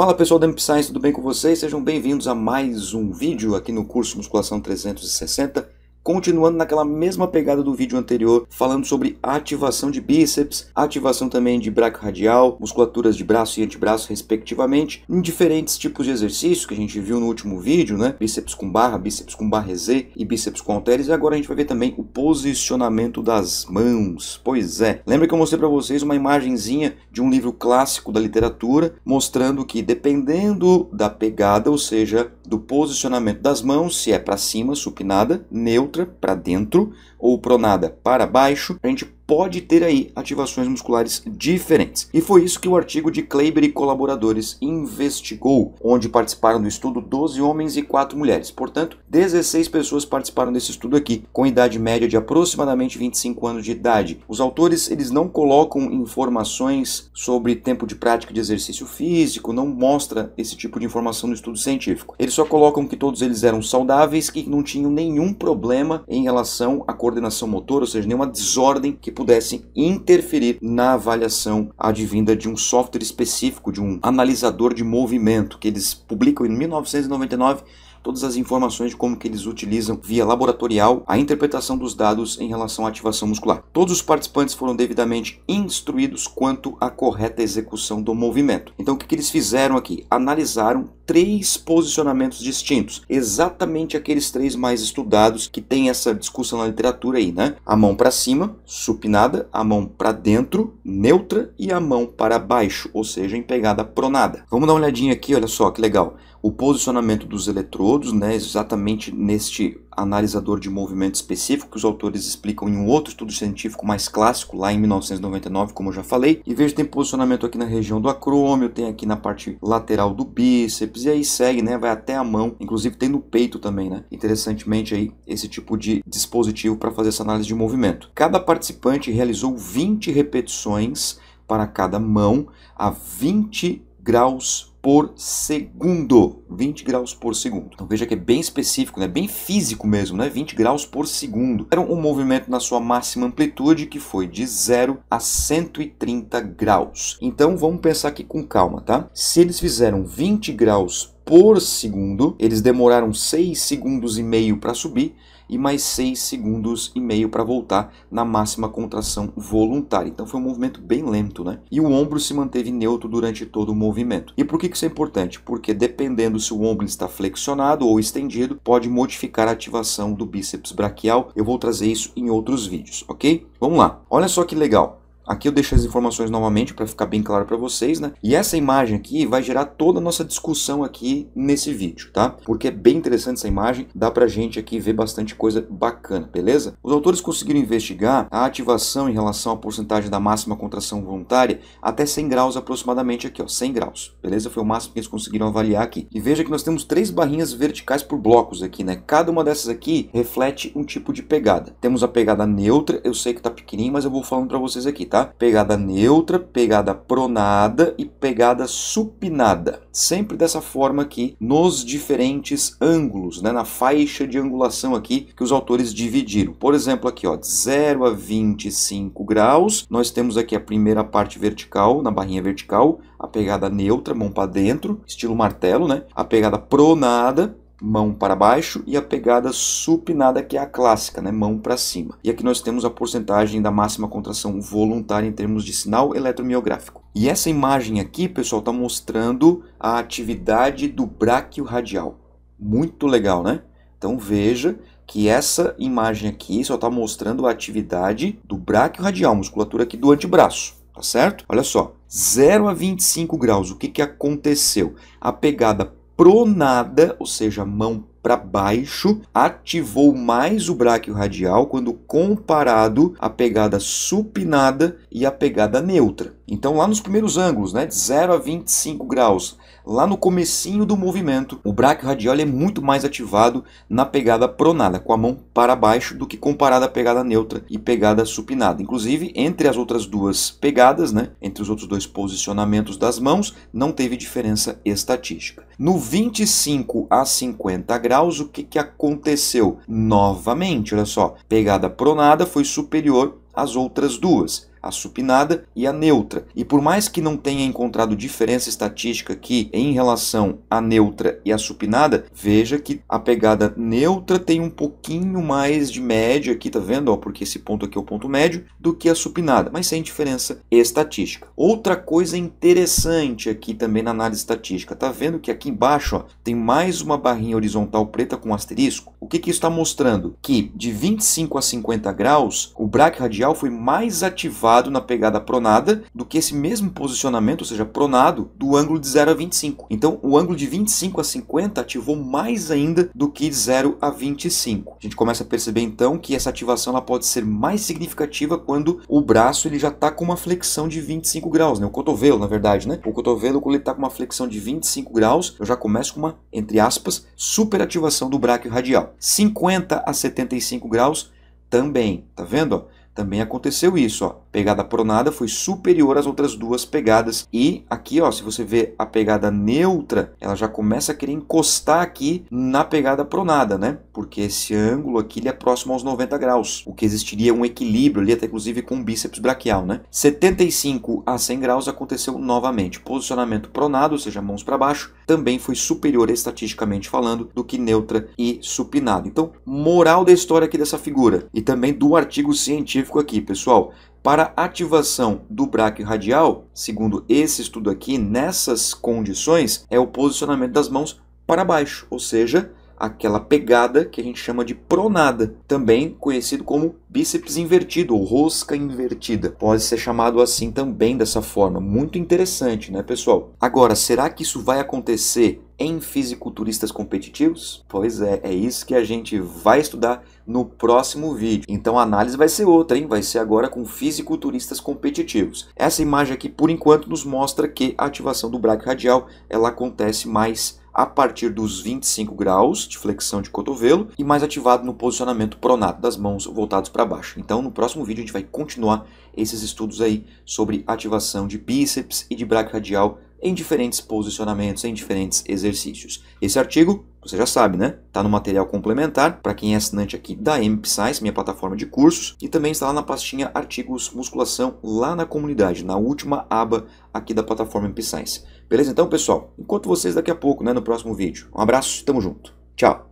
Fala pessoal da MPScience, tudo bem com vocês? Sejam bem-vindos a mais um vídeo aqui no curso Musculação 360 Continuando naquela mesma pegada do vídeo anterior, falando sobre ativação de bíceps, ativação também de braco radial, musculaturas de braço e antebraço, respectivamente, em diferentes tipos de exercícios que a gente viu no último vídeo, né? Bíceps com barra, bíceps com barra Z e bíceps com halteres. E agora a gente vai ver também o posicionamento das mãos. Pois é. Lembra que eu mostrei para vocês uma imagenzinha de um livro clássico da literatura, mostrando que dependendo da pegada, ou seja, do posicionamento das mãos, se é para cima, supinada, neutra, neutra para dentro ou pronada para baixo, a gente pode ter aí ativações musculares diferentes. E foi isso que o artigo de Kleiber e colaboradores investigou, onde participaram do estudo 12 homens e 4 mulheres. Portanto, 16 pessoas participaram desse estudo aqui, com idade média de aproximadamente 25 anos de idade. Os autores, eles não colocam informações sobre tempo de prática de exercício físico, não mostra esse tipo de informação no estudo científico. Eles só colocam que todos eles eram saudáveis, que não tinham nenhum problema em relação à coordenação motora, ou seja, nenhuma desordem que pudessem interferir na avaliação advinda de um software específico, de um analisador de movimento que eles publicam em 1999 todas as informações de como que eles utilizam via laboratorial a interpretação dos dados em relação à ativação muscular. Todos os participantes foram devidamente instruídos quanto à correta execução do movimento. Então o que, que eles fizeram aqui? Analisaram três posicionamentos distintos, exatamente aqueles três mais estudados que tem essa discussão na literatura aí, né? A mão para cima, supinada, a mão para dentro, neutra e a mão para baixo, ou seja, em pegada pronada. Vamos dar uma olhadinha aqui, olha só que legal o posicionamento dos eletrodos, né, exatamente neste analisador de movimento específico que os autores explicam em um outro estudo científico mais clássico, lá em 1999, como eu já falei. E veja, tem posicionamento aqui na região do acrômio, tem aqui na parte lateral do bíceps, e aí segue, né, vai até a mão, inclusive tem no peito também, né. Interessantemente aí, esse tipo de dispositivo para fazer essa análise de movimento. Cada participante realizou 20 repetições para cada mão a 20 graus por segundo. 20 graus por segundo. Então veja que é bem específico, né? bem físico mesmo, né? 20 graus por segundo. Era um movimento na sua máxima amplitude que foi de 0 a 130 graus. Então vamos pensar aqui com calma, tá? Se eles fizeram 20 graus por segundo, eles demoraram 6 segundos e meio para subir, e mais 6 segundos e meio para voltar na máxima contração voluntária. Então foi um movimento bem lento, né? E o ombro se manteve neutro durante todo o movimento. E por que isso é importante? Porque dependendo se o ombro está flexionado ou estendido, pode modificar a ativação do bíceps braquial. Eu vou trazer isso em outros vídeos, ok? Vamos lá. Olha só que legal. Aqui eu deixo as informações novamente para ficar bem claro para vocês, né? E essa imagem aqui vai gerar toda a nossa discussão aqui nesse vídeo, tá? Porque é bem interessante essa imagem, dá a gente aqui ver bastante coisa bacana, beleza? Os autores conseguiram investigar a ativação em relação à porcentagem da máxima contração voluntária até 100 graus aproximadamente aqui, ó, 100 graus, beleza? Foi o máximo que eles conseguiram avaliar aqui. E veja que nós temos três barrinhas verticais por blocos aqui, né? Cada uma dessas aqui reflete um tipo de pegada. Temos a pegada neutra, eu sei que tá pequenininho, mas eu vou falando para vocês aqui, tá? tá? Pegada neutra, pegada pronada e pegada supinada. Sempre dessa forma aqui, nos diferentes ângulos, né? na faixa de angulação aqui que os autores dividiram. Por exemplo, aqui, ó, de 0 a 25 graus, nós temos aqui a primeira parte vertical, na barrinha vertical, a pegada neutra, mão para dentro, estilo martelo, né? A pegada pronada, mão para baixo e a pegada supinada, que é a clássica, né? mão para cima. E aqui nós temos a porcentagem da máxima contração voluntária em termos de sinal eletromiográfico. E essa imagem aqui, pessoal, está mostrando a atividade do bráquio radial. Muito legal, né? Então veja que essa imagem aqui só está mostrando a atividade do bráquio radial, musculatura aqui do antebraço, tá certo? Olha só, 0 a 25 graus, o que, que aconteceu? A pegada pronada, ou seja, mão para baixo, ativou mais o braquio radial quando comparado à pegada supinada e à pegada neutra. Então, lá nos primeiros ângulos, né, de 0 a 25 graus, lá no comecinho do movimento, o braque radial é muito mais ativado na pegada pronada, com a mão para baixo, do que comparada à pegada neutra e pegada supinada. Inclusive, entre as outras duas pegadas, né, entre os outros dois posicionamentos das mãos, não teve diferença estatística. No 25 a 50 graus, o que, que aconteceu? Novamente, olha só, pegada pronada foi superior às outras duas a supinada e a neutra. E por mais que não tenha encontrado diferença estatística aqui em relação à neutra e à supinada, veja que a pegada neutra tem um pouquinho mais de média aqui, tá vendo? Ó, porque esse ponto aqui é o ponto médio, do que a supinada, mas sem diferença estatística. Outra coisa interessante aqui também na análise estatística, tá vendo que aqui embaixo ó, tem mais uma barrinha horizontal preta com asterisco? O que, que isso está mostrando? Que de 25 a 50 graus, o braque radial foi mais ativado elevado na pegada pronada do que esse mesmo posicionamento, ou seja, pronado, do ângulo de 0 a 25. Então, o ângulo de 25 a 50 ativou mais ainda do que de 0 a 25. A gente começa a perceber então que essa ativação ela pode ser mais significativa quando o braço ele já está com uma flexão de 25 graus, né? O cotovelo, na verdade, né? O cotovelo quando ele está com uma flexão de 25 graus, eu já começo com uma entre aspas superativação do bráquio radial. 50 a 75 graus também, tá vendo? também aconteceu isso. Ó. Pegada pronada foi superior às outras duas pegadas. E aqui, ó, se você vê a pegada neutra, ela já começa a querer encostar aqui na pegada pronada, né? Porque esse ângulo aqui ele é próximo aos 90 graus, o que existiria um equilíbrio ali, até inclusive com o bíceps braquial, né? 75 a 100 graus aconteceu novamente. Posicionamento pronado, ou seja, mãos para baixo, também foi superior estatisticamente falando do que neutra e supinado. Então, moral da história aqui dessa figura e também do artigo científico científico aqui, pessoal. Para ativação do braque radial, segundo esse estudo aqui, nessas condições, é o posicionamento das mãos para baixo, ou seja, aquela pegada que a gente chama de pronada, também conhecido como bíceps invertido ou rosca invertida. Pode ser chamado assim também dessa forma. Muito interessante, né, pessoal? Agora, será que isso vai acontecer em fisiculturistas competitivos? Pois é, é isso que a gente vai estudar no próximo vídeo. Então a análise vai ser outra, hein? Vai ser agora com fisiculturistas competitivos. Essa imagem aqui, por enquanto, nos mostra que a ativação do braque radial ela acontece mais a partir dos 25 graus de flexão de cotovelo e mais ativado no posicionamento pronato das mãos voltados para baixo. Então, no próximo vídeo a gente vai continuar esses estudos aí sobre ativação de bíceps e de braque radial em diferentes posicionamentos, em diferentes exercícios. Esse artigo, você já sabe, né? Está no material complementar para quem é assinante aqui da MPScience, minha plataforma de cursos, e também está lá na pastinha Artigos Musculação, lá na comunidade, na última aba aqui da plataforma MPScience. Beleza? Então, pessoal, enquanto vocês daqui a pouco, né, no próximo vídeo. Um abraço, tamo junto. Tchau!